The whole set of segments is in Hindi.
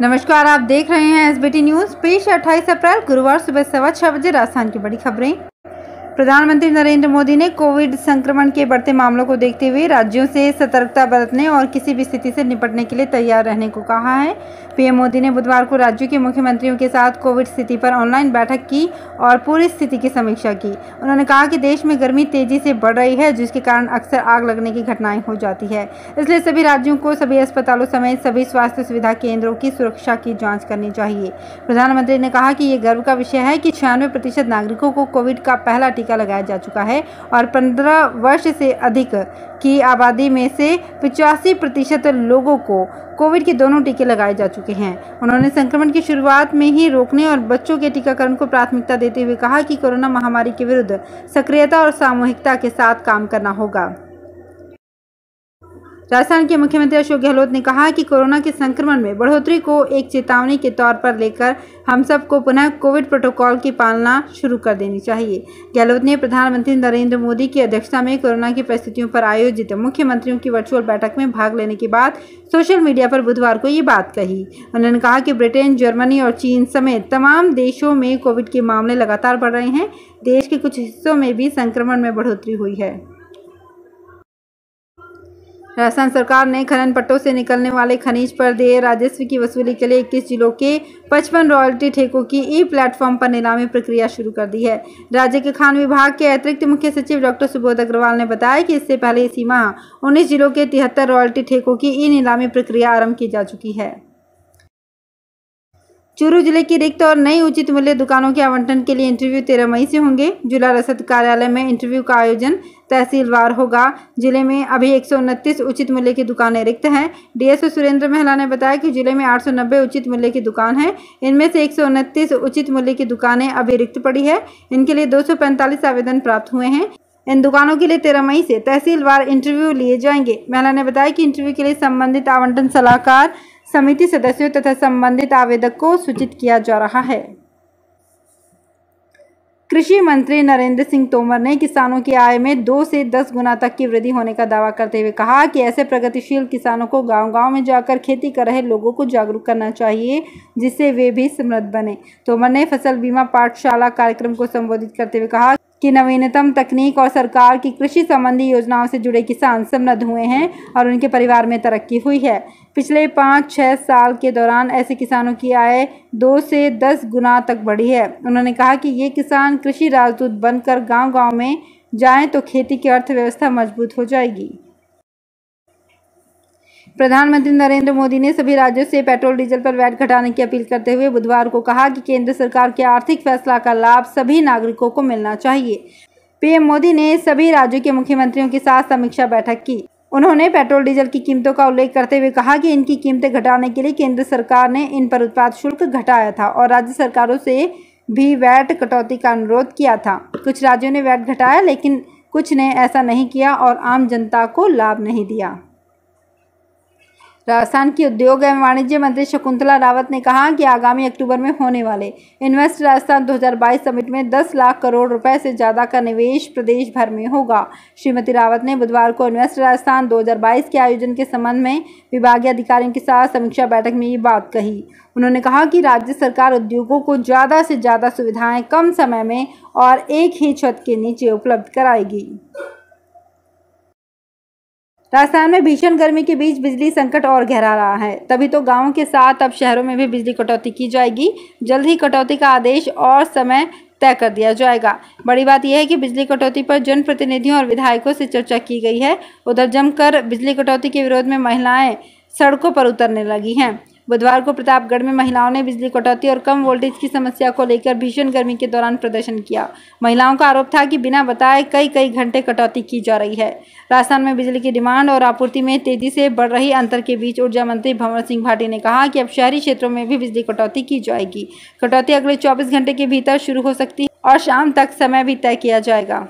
नमस्कार आप देख रहे हैं एसबीटी न्यूज़ पेश 28 अप्रैल गुरुवार सुबह सवा छह बजे राजस्थान की बड़ी खबरें प्रधानमंत्री नरेंद्र मोदी ने कोविड संक्रमण के बढ़ते मामलों को देखते हुए राज्यों से सतर्कता बरतने और किसी भी स्थिति से निपटने के लिए तैयार रहने को कहा है पीएम मोदी ने बुधवार को राज्यों के मुख्यमंत्रियों के साथ कोविड स्थिति पर ऑनलाइन बैठक की और पूरी स्थिति की समीक्षा की उन्होंने कहा कि देश में गर्मी तेजी से बढ़ रही है जिसके कारण अक्सर आग लगने की घटनाएं हो जाती है इसलिए सभी राज्यों को सभी अस्पतालों समेत सभी स्वास्थ्य सुविधा केंद्रों की सुरक्षा की जाँच करनी चाहिए प्रधानमंत्री ने कहा कि ये गर्व का विषय है कि छियानवे प्रतिशत नागरिकों को कोविड का पहला टीका टीका लगाया जा चुका है और पंद्रह वर्ष से अधिक की आबादी में से पिचासी प्रतिशत लोगों को कोविड के दोनों टीके लगाए जा चुके हैं उन्होंने संक्रमण की शुरुआत में ही रोकने और बच्चों के टीकाकरण को प्राथमिकता देते हुए कहा कि कोरोना महामारी के विरुद्ध सक्रियता और सामूहिकता के साथ काम करना होगा राजस्थान के मुख्यमंत्री अशोक गहलोत ने कहा कि कोरोना के संक्रमण में बढ़ोतरी को एक चेतावनी के तौर पर लेकर हम सबको पुनः कोविड प्रोटोकॉल की पालना शुरू कर देनी चाहिए गहलोत ने प्रधानमंत्री नरेंद्र मोदी की अध्यक्षता में कोरोना की परिस्थितियों पर आयोजित मुख्यमंत्रियों की वर्चुअल बैठक में भाग लेने के बाद सोशल मीडिया पर बुधवार को ये बात कही उन्होंने कहा कि ब्रिटेन जर्मनी और चीन समेत तमाम देशों में कोविड के मामले लगातार बढ़ रहे हैं देश के कुछ हिस्सों में भी संक्रमण में बढ़ोतरी हुई है राजस्थान सरकार ने खनन पट्टों से निकलने वाले खनिज पर दे राजस्व की वसूली के लिए इक्कीस जिलों के पचपन रॉयल्टी ठेकों की ई प्लेटफॉर्म पर नीलामी प्रक्रिया शुरू कर दी है राज्य के खान विभाग के अतिरिक्त मुख्य सचिव डॉक्टर सुबोध अग्रवाल ने बताया कि इससे पहले इसी माह उन्नीस जिलों के तिहत्तर रॉयल्टी ठेकों की ई नीलामी प्रक्रिया आरंभ की जा चुकी है चूरू जिले की रिक्त और नई उचित मूल्य दुकानों के आवंटन के लिए इंटरव्यू तेरह मई से होंगे जिला रसद कार्यालय में इंटरव्यू का आयोजन तहसीलवार होगा जिले में अभी एक उचित मूल्य की दुकानें रिक्त हैं डीएसओ सुरेंद्र मेहला ने बताया कि जिले में 890 उचित मूल्य की दुकान है इनमें से एक उचित मूल्य की दुकानें अभी रिक्त पड़ी है इनके लिए दो आवेदन प्राप्त हुए हैं इन दुकानों के लिए तेरह मई से तहसीलवार इंटरव्यू लिए जाएंगे महिला ने बताया कि इंटरव्यू के लिए संबंधित आवंटन सलाहकार समिति सदस्यों तथा संबंधित आवेदक को सूचित किया जा रहा है कृषि मंत्री नरेंद्र सिंह तोमर ने किसानों की आय में दो से दस गुना तक की वृद्धि होने का दावा करते हुए कहा कि ऐसे प्रगतिशील किसानों को गांव-गांव में जाकर खेती कर रहे लोगों को जागरूक करना चाहिए जिससे वे भी समृद्ध बने तोमर ने फसल बीमा पाठशाला कार्यक्रम को संबोधित करते हुए कहा की नवीनतम तकनीक और सरकार की कृषि संबंधी योजनाओं से जुड़े किसान समृद्ध हुए हैं और उनके परिवार में तरक्की हुई है पिछले पाँच छः साल के दौरान ऐसे किसानों की आय दो से दस गुना तक बढ़ी है उन्होंने कहा कि ये किसान कृषि राजदूत बनकर गांव-गांव में जाएं तो खेती की अर्थव्यवस्था मजबूत हो जाएगी प्रधानमंत्री नरेंद्र मोदी ने सभी राज्यों से पेट्रोल डीजल पर वैट घटाने की अपील करते हुए बुधवार को कहा कि केंद्र सरकार के आर्थिक फैसला का लाभ सभी नागरिकों को मिलना चाहिए पीएम मोदी ने सभी राज्यों के मुख्यमंत्रियों के साथ समीक्षा बैठक की उन्होंने पेट्रोल डीजल की कीमतों का उल्लेख करते हुए कहा कि इनकी कीमतें घटाने के लिए केंद्र सरकार ने इन पर उत्पाद शुल्क घटाया था और राज्य सरकारों से भी वैट कटौती का अनुरोध किया था कुछ राज्यों ने वैट घटाया लेकिन कुछ ने ऐसा नहीं किया और आम जनता को लाभ नहीं दिया राजस्थान की उद्योग एवं वाणिज्य मंत्री शकुंतला रावत ने कहा कि आगामी अक्टूबर में होने वाले इन्वेस्ट राजस्थान 2022 समिट में 10 लाख करोड़ रुपए से ज़्यादा का निवेश प्रदेश भर में होगा श्रीमती रावत ने बुधवार को इन्वेस्ट राजस्थान 2022 के आयोजन के संबंध में विभागीय अधिकारियों के साथ समीक्षा बैठक में ये बात कही उन्होंने कहा कि राज्य सरकार उद्योगों को ज़्यादा से ज़्यादा सुविधाएँ कम समय में और एक ही छत के नीचे उपलब्ध कराएगी राजस्थान में भीषण गर्मी के बीच बिजली संकट और गहरा रहा है तभी तो गांवों के साथ अब शहरों में भी बिजली कटौती की जाएगी जल्द ही कटौती का आदेश और समय तय कर दिया जाएगा बड़ी बात यह है कि बिजली कटौती पर जनप्रतिनिधियों और विधायकों से चर्चा की गई है उधर जमकर बिजली कटौती के विरोध में महिलाएं सड़कों पर उतरने लगी हैं बुधवार को प्रतापगढ़ में महिलाओं ने बिजली कटौती और कम वोल्टेज की समस्या को लेकर भीषण गर्मी के दौरान प्रदर्शन किया महिलाओं का आरोप था कि बिना बताए कई कई घंटे कटौती की जा रही है राजस्थान में बिजली की डिमांड और आपूर्ति में तेजी से बढ़ रही अंतर के बीच ऊर्जा मंत्री भंवर सिंह भाटी ने कहा कि अब शहरी क्षेत्रों में भी बिजली कटौती की जाएगी कटौती अगले चौबीस घंटे के भीतर शुरू हो सकती है और शाम तक समय भी तय किया जाएगा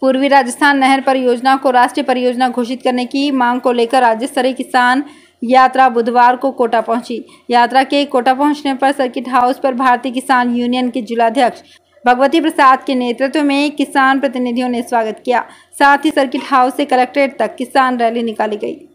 पूर्वी राजस्थान नहर परियोजना को राष्ट्रीय परियोजना घोषित करने की मांग को लेकर राज्य स्तरीय किसान यात्रा बुधवार को कोटा पहुंची यात्रा के कोटा पहुंचने पर सर्किट हाउस पर भारतीय किसान यूनियन के जिलाध्यक्ष भगवती प्रसाद के नेतृत्व में किसान प्रतिनिधियों ने स्वागत किया साथ ही सर्किट हाउस से कलेक्ट्रेट तक किसान रैली निकाली गई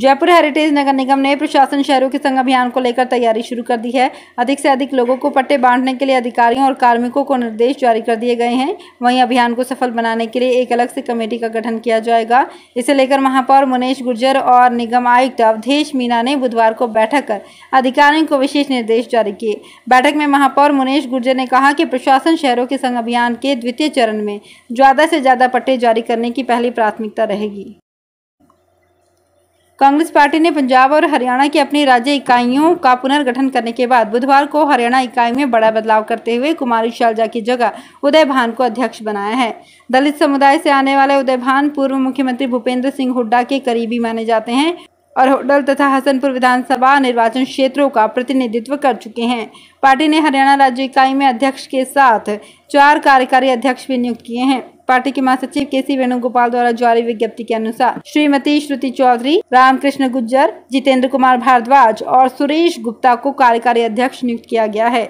जयपुर हेरिटेज नगर निगम ने प्रशासन शहरों के संग अभियान को लेकर तैयारी शुरू कर दी है अधिक से अधिक लोगों को पट्टे बांटने के लिए अधिकारियों और कार्मिकों को निर्देश जारी कर दिए गए हैं वहीं अभियान को सफल बनाने के लिए एक अलग से कमेटी का गठन किया जाएगा इसे लेकर महापौर मुनेश गुर्जर और निगम आयुक्त अवधेश मीना ने बुधवार को बैठक कर अधिकारियों को विशेष निर्देश जारी किए बैठक में महापौर मुनेश गुर्जर ने कहा कि प्रशासन शहरों के संग अभियान के द्वितीय चरण में ज़्यादा से ज़्यादा पट्टे जारी करने की पहली प्राथमिकता रहेगी कांग्रेस पार्टी ने पंजाब और हरियाणा की अपनी राज्य इकाइयों का पुनर्गठन करने के बाद बुधवार को हरियाणा इकाई में बड़ा बदलाव करते हुए कुमारी शैलजा की जगह उदय भान को अध्यक्ष बनाया है दलित समुदाय से आने वाले उदय भान पूर्व मुख्यमंत्री भूपेंद्र सिंह हुड्डा के करीबी माने जाते हैं और होटल तथा हसनपुर विधानसभा निर्वाचन क्षेत्रों का प्रतिनिधित्व कर चुके हैं पार्टी ने हरियाणा राज्य इकाई में अध्यक्ष के साथ चार कार्यकारी अध्यक्ष भी नियुक्त किए हैं पार्टी के महासचिव के सी वेणुगोपाल द्वारा जारी विज्ञप्ति के अनुसार श्रीमती श्रुति चौधरी रामकृष्ण गुज्जर जितेंद्र कुमार भारद्वाज और सुरेश गुप्ता को कार्यकारी अध्यक्ष नियुक्त किया गया है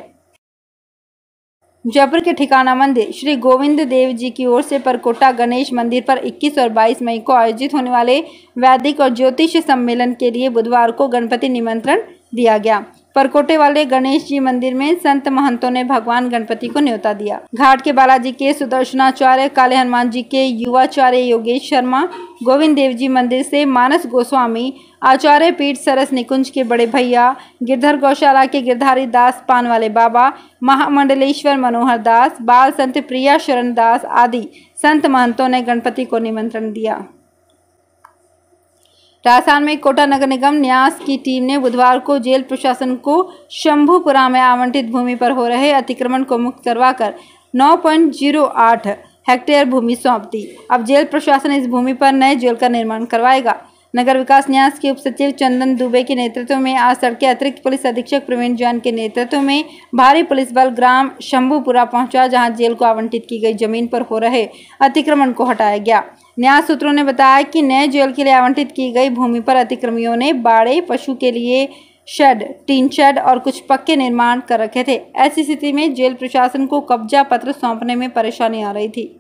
जयपुर के ठिकाना मंदिर श्री गोविंद देव जी की ओर से परकोटा गणेश मंदिर पर 21 और 22 मई को आयोजित होने वाले वैदिक और ज्योतिष सम्मेलन के लिए बुधवार को गणपति निमंत्रण दिया गया परकोटे वाले गणेश जी मंदिर में संत महंतों ने भगवान गणपति को न्योता दिया घाट के बालाजी के सुदर्शनाचार्य काले हनुमान जी के युवाचार्य योगेश शर्मा गोविंद देव जी मंदिर से मानस गोस्वामी आचार्य पीठ सरस निकुंज के बड़े भैया गिरधर गौशाला के गिरधारी दास पान वाले बाबा महामंडलेश्वर मनोहर दास बाल संत प्रिया शरण दास आदि संत महंतों ने गणपति को निमंत्रण दिया राजस्थान में कोटा नगर निगम न्यास की टीम ने बुधवार को जेल प्रशासन को शंभुपुरा में आवंटित भूमि पर हो रहे अतिक्रमण को मुक्त करवाकर 9.08 हेक्टेयर भूमि सौंप दी अब जेल प्रशासन इस भूमि पर नए जेल का निर्माण करवाएगा नगर विकास न्यास के उप सचिव चंदन दुबे के नेतृत्व में आज सड़के अतिरिक्त पुलिस अधीक्षक प्रवीण जैन के नेतृत्व में भारी पुलिस बल ग्राम शंभूपुरा पहुंचा जहां जेल को आवंटित की गई जमीन पर हो रहे अतिक्रमण को हटाया गया न्यास सूत्रों ने बताया कि नए जेल के लिए आवंटित की गई भूमि पर अतिक्रमियों ने बाड़े पशु के लिए शेड टीन शेड और कुछ पक्के निर्माण कर रखे थे ऐसी स्थिति में जेल प्रशासन को कब्जा पत्र सौंपने में परेशानी आ रही थी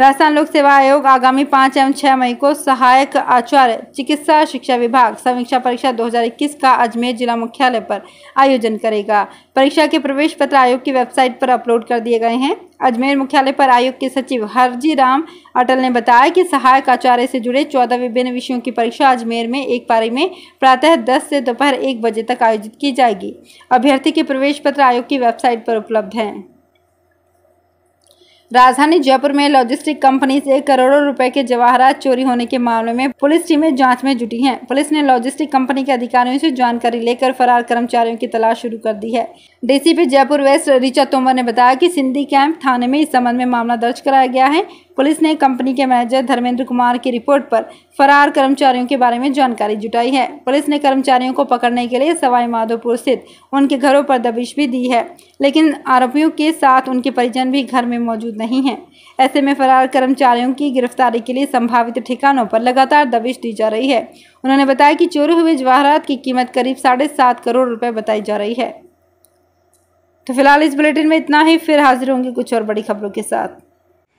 राजस्थान लोक सेवा आयोग आगामी पाँच एवं छः मई को सहायक आचार्य चिकित्सा शिक्षा विभाग समीक्षा परीक्षा 2021 का अजमेर जिला मुख्यालय पर आयोजन करेगा परीक्षा के प्रवेश पत्र आयोग की वेबसाइट पर अपलोड कर दिए गए हैं अजमेर मुख्यालय पर आयोग के सचिव हरजी राम अटल ने बताया कि सहायक आचार्य से जुड़े चौदह विभिन्न विषयों की परीक्षा अजमेर में एक पारी में प्रातः दस से दोपहर एक बजे तक आयोजित की जाएगी अभ्यर्थी के प्रवेश पत्र आयोग की वेबसाइट पर उपलब्ध हैं राजधानी जयपुर में लॉजिस्टिक कंपनी से करोड़ों रुपए के जवाहरात चोरी होने के मामले में पुलिस टीमें जांच में जुटी हैं। पुलिस ने लॉजिस्टिक कंपनी के अधिकारियों से जानकारी लेकर फरार कर्मचारियों की तलाश शुरू कर दी है डीसीपी जयपुर वेस्ट रिचा तोमर ने बताया कि सिंधी कैंप थाने में इस संबंध में मामला दर्ज कराया गया है पुलिस ने कंपनी के मैनेजर धर्मेंद्र कुमार की रिपोर्ट पर फरार कर्मचारियों के बारे में जानकारी जुटाई है पुलिस ने कर्मचारियों को पकड़ने के लिए सवाई माधोपुर स्थित उनके घरों पर दबिश भी दी है लेकिन आरोपियों के साथ उनके परिजन भी घर में मौजूद नहीं हैं ऐसे में फरार कर्मचारियों की गिरफ्तारी के लिए संभावित ठिकानों पर लगातार दबिश दी जा रही है उन्होंने बताया कि चोरी हुए जवाहरात की कीमत करीब साढ़े सात करोड़ रुपए बताई जा रही है तो फिलहाल इस बुलेटिन में इतना ही फिर हाजिर होंगे कुछ और बड़ी खबरों के साथ